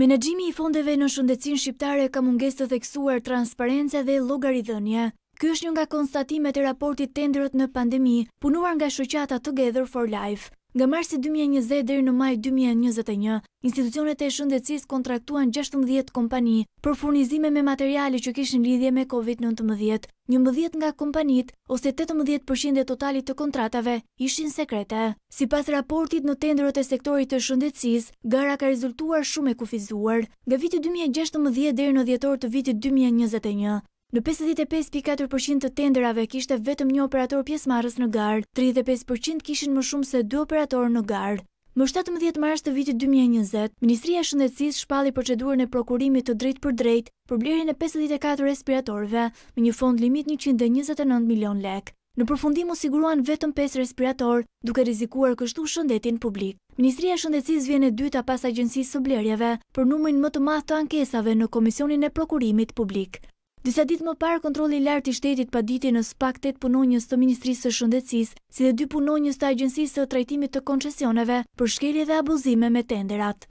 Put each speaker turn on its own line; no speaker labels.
Menaxhimi i fondeve në shëndetësinë shqiptare ka mungesë të theksuar transparence dhe llogaridhënie. Ky është një nga konstatimet e raportit tendrët në Pandemi, punuar nga shoqata Together for Life nga marsi 2020 deri në maj 2021, institucionet e shëndetësisë kontraktuan 16 kompani për furnizime me materiale që kishin lidhje me Covid-19. 11 nga kompanitë ose 18% e totalit të kontratave ishin sekrete. Sipas raportit në tenderët e sektorit të shëndetësisë, gara ka rezultuar shumë e kufizuar nga viti 2016 deri në dhjetor të vitit 2021. Në 55.4% të tenderave kishte vetëm një operator pjesë në gardë, 35% kishin më shumë se 2 operator në gardë. Më 17 mars të vitit 2020, Ministria Shëndetsis shpalli procedurën e prokurimit të drejt për drejt për blirin e 54 respiratorve me një fond limit 129 milion lek. Në përfundim u siguruan vetëm 5 respirator duke rizikuar kështu shëndetin publik. Ministria Shëndetsis vjene dyta pas agjensis së blerjeve për numërin më të math të ankesave në Komisionin e Prokurimit Publik. Disa ditë më parë, kontroli lartë i shtetit pa diti në spak 8 punonjës të Ministrisë së Shëndecis, si dhe 2 punonjës të Agencisë të Trajtimit të Koncesioneve për shkelje dhe abuzime me tenderat.